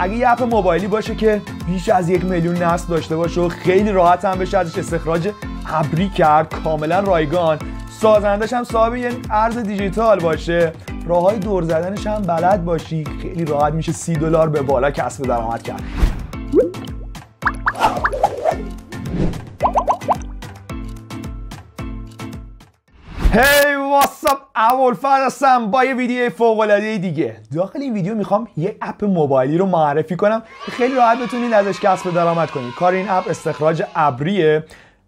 اگه یه اپ موبایلی باشه که بیش از یک میلیون نصب داشته باشه و خیلی راحت هم بشه ازش استخراج ابری کرد کاملا رایگان سازندش هم صاحب یه ارز دیجیتال باشه راه های دور زدنش هم بلد باشی خیلی راحت میشه سی دلار به بالا کسب درآمد کرد هی اول اولفر هستم با یه ویدیو فوق العاده دیگه داخل این ویدیو میخوام یه اپ موبایلی رو معرفی کنم که خیلی راحت بتونید ازش کسب درآمد کنید کار این اپ استخراج ابریه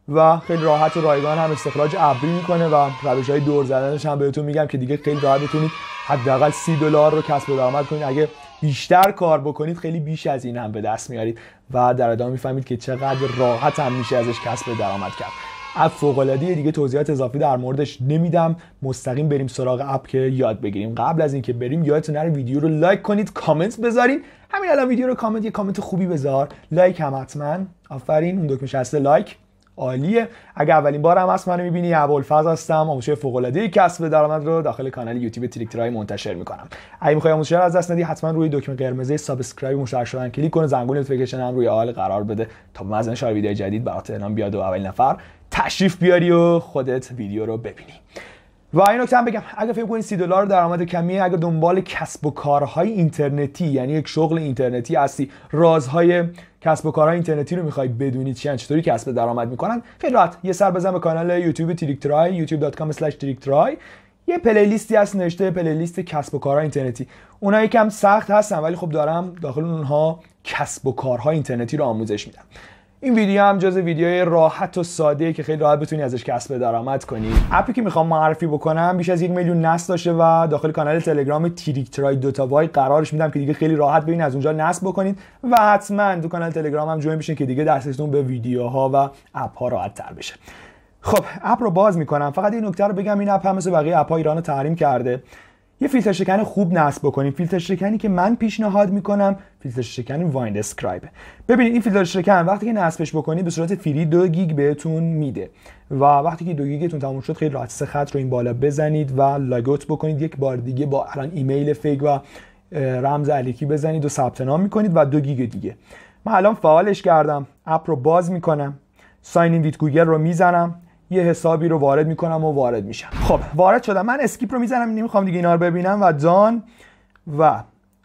و خیلی راحت و رایگان هم استخراج ابری میکنه و روش های دور زدنش هم بهتون میگم که دیگه خیلی راحت بتونید حداقل سی دلار رو کسب درآمد کنید اگه بیشتر کار بکنید خیلی بیش از این هم به دست میارید و در ادامه میفهمید که چقدر راحت هم میشه ازش کسب درآمد کرد اپ فوق دیگه توضیحات اضافی در موردش نمیدم مستقیم بریم سراغ اپ که یاد بگیریم قبل از اینکه بریم یادتون نره ویدیو رو لایک کنید کامنت بذارین همین الان ویدیو رو کامنت یه کامنت خوبی بذار لایک هم حتما آفرین اون دکمه شسته لایک عالیه اگه اولین بار هم هست منو میبینی ابوالفضل هستم آموزش فوق العاده کسب درآمد رو داخل کانال یوتیوب تریک ترای منتشر میکنم اگه میخوای آموزش از دست ندی حتما روی دکمه قرمز سابسکرایب مشترک شدن کلیک کن زنگوله نوتیفیکیشن هم روی آل قرار بده تا من از ویدیو جدید برات اعلام بیاد و اولین نفر تشریف بیاری و خودت ویدیو رو ببینی و این نکته هم بگم اگر فکر کنید سی دلار درآمد کمیه اگر دنبال کسب و کارهای اینترنتی یعنی یک شغل اینترنتی هستی رازهای کسب و کارهای اینترنتی رو میخوای بدونید چی چطوری کسب درآمد میکنن خیلی راحت یه سر بزن به کانال یوتیوب تریک ترای youtube.com/trik یه پلیلیستی هست نوشته پلیلیست کسب و کارهای اینترنتی اونها یکم سخت هستن ولی خب دارم داخل اونها کسب و کارهای اینترنتی رو آموزش میدم این ویدیو هم جز ویدیوهای راحت و ساده که خیلی راحت بتونی ازش کسب درآمد کنی اپی که میخوام معرفی بکنم بیش از یک میلیون نصب داشته و داخل کانال تلگرام تریک ترای دوتا وای قرارش میدم که دیگه خیلی راحت ببینید از اونجا نصب بکنید و حتما تو کانال تلگرام هم جوین بشین که دیگه دسترسیتون به ویدیوها و اپ ها راحت تر بشه خب اپ رو باز میکنم فقط این نکته رو بگم این اپ مثل بقیه اپ ایران رو تحریم کرده یه فیلتر شکن خوب نصب بکنیم فیلتر شکنی که من پیشنهاد میکنم فیلتر شکن وایند اسکرایب ببینید این فیلتر شکن وقتی که نصبش بکنید به صورت فری دو گیگ بهتون میده و وقتی که دو گیگتون تموم شد خیلی راحت خط رو این بالا بزنید و لاگوت بکنید یک بار دیگه با الان ایمیل فیک و رمز علیکی بزنید و ثبت نام میکنید و دو گیگ دیگه من الان فعالش کردم اپ رو باز میکنم ساین این ویت گوگل رو میزنم یه حسابی رو وارد میکنم و وارد میشم خب وارد شدم من اسکیپ رو میزنم نمیخوام دیگه اینا رو ببینم و دان و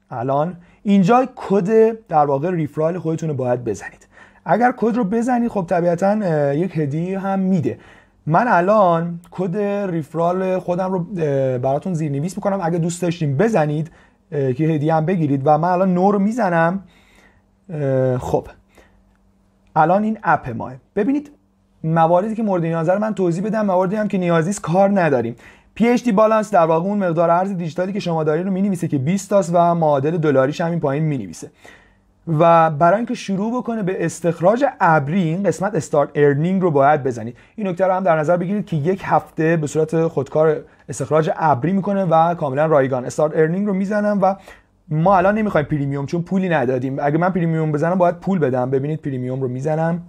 الان اینجا کد در واقع ریفرال خودتون رو باید بزنید اگر کد رو بزنید خب طبیعتا یک هدیه هم میده من الان کد ریفرال خودم رو براتون زیرنویس میکنم اگه دوست داشتیم بزنید که هدیه هم بگیرید و من الان نور میزنم خب الان این اپ ماه ببینید مواردی که مورد نظر من توضیح بدم مواردی هم که نیازی است کار نداریم PHD بالانس در واقع اون مقدار ارز دیجیتالی که شما دارین رو مینویسه که 20 تاست و معادل دلاریش همین پایین مینویسه و برای اینکه شروع بکنه به استخراج ابری این قسمت استارت ارنینگ رو باید بزنید این نکته رو هم در نظر بگیرید که یک هفته به صورت خودکار استخراج ابری میکنه و کاملا رایگان استارت ارنینگ رو میزنم و ما الان نمیخوایم پریمیوم چون پولی ندادیم اگه من پریمیوم بزنم باید پول بدم ببینید پریمیوم رو میزنم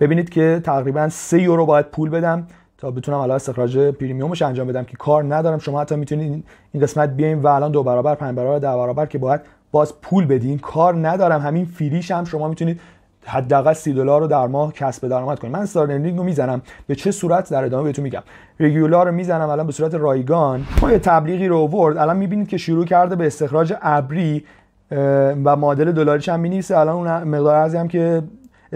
ببینید که تقریبا 3 یورو باید پول بدم تا بتونم الان استخراج پریمیومش انجام بدم که کار ندارم شما حتی میتونید این قسمت بیایم و الان دو برابر پنج برابر ده برابر که باید باز پول بدین کار ندارم همین فریش هم شما میتونید حداقل 30 دلار رو در ماه کسب درآمد کنید من استار رو میزنم به چه صورت در ادامه بهتون میگم رگولار رو میزنم الان به صورت رایگان ما یه تبلیغی رو آورد الان میبینید که شروع کرده به استخراج ابری و معادل دلاریش هم مینیسه الان اون مقدار ارزی هم که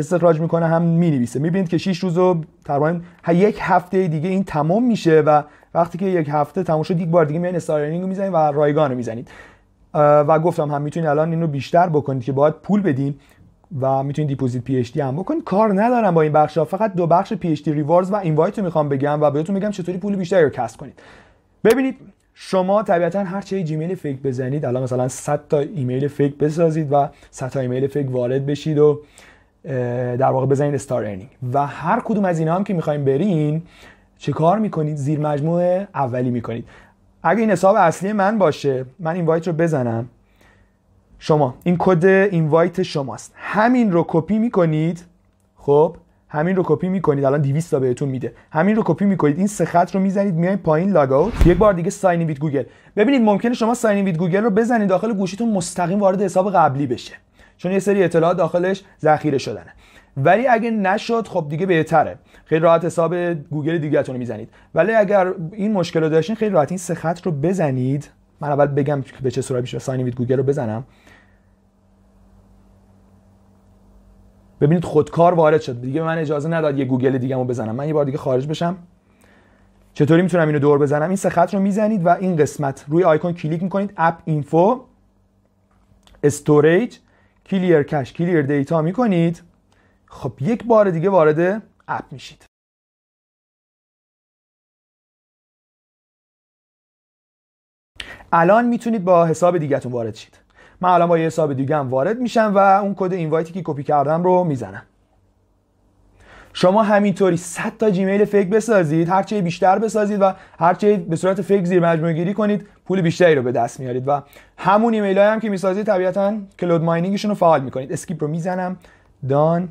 استخراج میکنه هم مینویسه میبینید که 6 روز و تقریبا یک هفته دیگه این تمام میشه و وقتی که یک هفته تموم شد یک بار دیگه میان استارلینگ میزنید و رایگان رو میزنید و گفتم هم میتونید الان اینو بیشتر بکنید که باید پول بدین و میتونید دیپوزیت پی اچ دی هم بکنید کار ندارم با این بخش ها فقط دو بخش پی اچ دی ریوارز و اینوایت رو میخوام بگم و بهتون میگم چطوری پول بیشتری رو کسب کنید ببینید شما طبیعتا هر چه جیمیل فیک بزنید الان مثلا 100 تا ایمیل فیک بسازید و 100 تا ایمیل فیک وارد بشید و در واقع بزنید استار ارنینگ و هر کدوم از اینا هم که میخوایم برین چه کار میکنید زیر مجموعه اولی میکنید اگه این حساب اصلی من باشه من این وایت رو بزنم شما این کد این وایت شماست همین رو کپی میکنید خب همین رو کپی میکنید الان 200 تا بهتون میده همین رو کپی میکنید این سه خط رو میزنید میای پایین لاگ اوت یک بار دیگه ساین ویت گوگل ببینید ممکنه شما ساین ویت گوگل رو بزنید داخل گوشیتون مستقیم وارد حساب قبلی بشه چون یه سری اطلاعات داخلش ذخیره شدنه ولی اگه نشد خب دیگه بهتره خیلی راحت حساب گوگل دیگهتون میزنید ولی اگر این مشکل رو داشتین خیلی راحت این سه رو بزنید من اول بگم به چه صورتی میشه ساین گوگل رو بزنم ببینید خودکار وارد شد دیگه به من اجازه نداد یه گوگل دیگه‌مو بزنم من یه بار دیگه خارج بشم چطوری میتونم اینو دور بزنم این سه رو میزنید و این قسمت روی آیکون کلیک میکنید اپ اینفو استوریج کلیر کش کلیر دیتا میکنید خب یک بار دیگه وارد اپ میشید الان میتونید با حساب دیگهتون وارد شید من الان با یه حساب دیگه هم وارد میشم و اون کد اینوایتی که کپی کردم رو میزنم شما همینطوری 100 تا جیمیل فیک بسازید هرچه بیشتر بسازید و هرچه به صورت فیک زیر مجموعه گیری کنید پول بیشتری رو به دست میارید و همون ایمیل های هم که میسازید طبیعتا کلود ماینینگشون رو فعال میکنید اسکیپ رو میزنم دان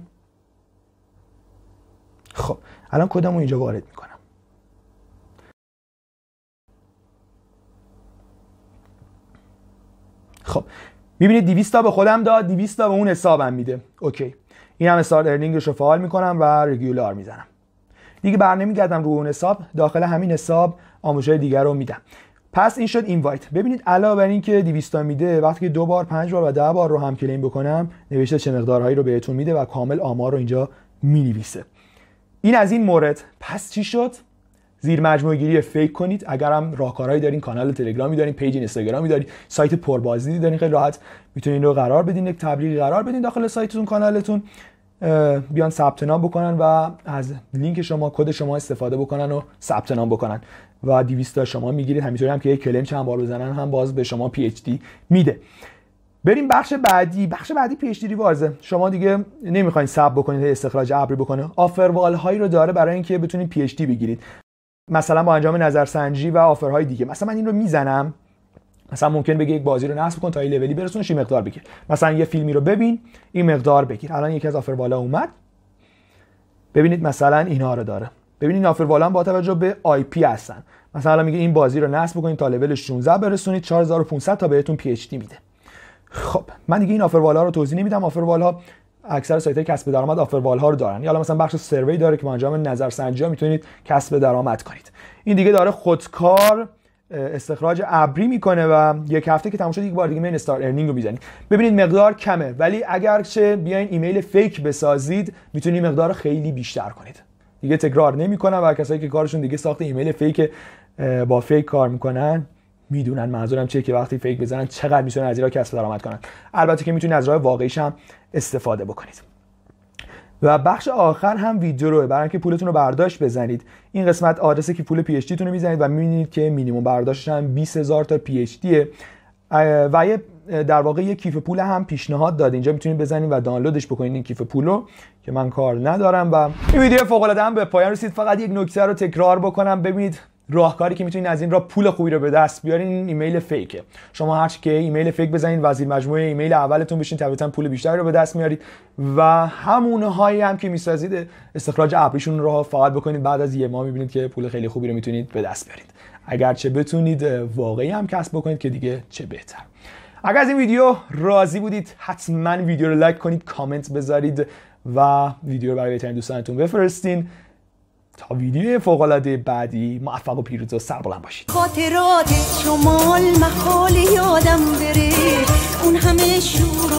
خب الان کدام رو اینجا وارد میکنم خب میبینید 200 تا به خودم داد 200 تا به اون حسابم میده اوکی این هم استارت ارنینگش رو فعال میکنم و رگولار میزنم دیگه بر نمیگردم رو اون حساب داخل همین حساب آموزهای دیگر رو میدم پس این شد اینوایت ببینید علاوه بر اینکه 200 تا میده وقتی که دو بار پنج بار و ده بار رو هم کلیم بکنم نوشته چه مقدارهایی رو بهتون میده و کامل آمار رو اینجا مینویسه این از این مورد پس چی شد زیر مجموعه گیری فیک کنید اگر هم راهکارهایی دارین کانال تلگرامی دارین پیج اینستاگرامی دارین سایت پربازدیدی دارین خیلی راحت میتونین رو قرار بدین یک تبلیغی قرار بدین داخل سایتتون کانالتون بیان ثبت نام بکنن و از لینک شما کد شما استفاده بکنن و ثبت نام بکنن و 200 تا شما میگیرید همینطوری هم که یک کلم چند بار بزنن هم باز به شما پی اچ دی میده بریم بخش بعدی بخش بعدی پی اچ دی ریوارزه شما دیگه نمیخواین ساب بکنید استخراج ابری بکنه آفر وال هایی رو داره برای اینکه بتونید پی اچ دی بگیرید مثلا با انجام نظرسنجی و آفرهای دیگه مثلا من این رو میزنم مثلا ممکن بگه یک بازی رو نصب کن تا این لولی برسون این مقدار بگیر مثلا یه فیلمی رو ببین این مقدار بگیر الان یکی از آفر بالا اومد ببینید مثلا اینا رو داره ببینید آفر بالا با توجه به آی پی هستن مثلا الان میگه این بازی رو نصب کنید تا لول 16 برسونید 4500 تا بهتون پی اچ دی میده خب من دیگه این آفر بالا رو توضیح نمیدم آفر بالا اکثر سایت های کسب درآمد آفر ها رو دارن یا یعنی مثلا بخش سروی داره که با انجام نظر میتونید کسب درآمد کنید این دیگه داره خودکار استخراج ابری میکنه و یک هفته که تموم شد یک بار دیگه مین استار ارنینگ رو میزنید ببینید مقدار کمه ولی اگر چه بیاین ایمیل فیک بسازید میتونید مقدار خیلی بیشتر کنید دیگه تکرار نمیکنم و کسایی که کارشون دیگه ساخت ایمیل فیک با فیک کار میکنن میدونن منظورم چیه که وقتی فیک بزنن چقدر میتونن از ایرا کسب درآمد کنن البته که میتونید از راه واقعیش هم استفاده بکنید و بخش آخر هم ویدیو رو برای اینکه پولتون رو برداشت بزنید این قسمت آدرسه که پول پی اچ رو میزنید و میبینید که مینیمم برداشتش هم 20000 تا پی اچ و یه در واقع یه کیف پول هم پیشنهاد داد اینجا میتونید بزنید و دانلودش بکنید این کیف پولو که من کار ندارم و این ویدیو فوق العاده هم به پایان رسید فقط یک نکته رو تکرار بکنم ببینید راهکاری که میتونید از این را پول خوبی رو به دست بیارین ایمیل فیکه شما هر که ایمیل فیک بزنید وزیر مجموعه ایمیل اولتون بشین طبیعتا پول بیشتری رو به دست میارید و همون هایی هم که میسازید استخراج ابریشون رو فعال بکنید بعد از یه ماه میبینید که پول خیلی خوبی رو میتونید به دست بیارید اگرچه بتونید واقعی هم کسب بکنید که دیگه چه بهتر اگر از این ویدیو راضی بودید حتما ویدیو رو لایک کنید کامنت بذارید و ویدیو رو برای بهترین دوستانتون بفرستین تا ویدیو فوقالعاده بعدی موفق و پیروز و سربلند باشید خاطرات شمال محال یادم بره اون همه شور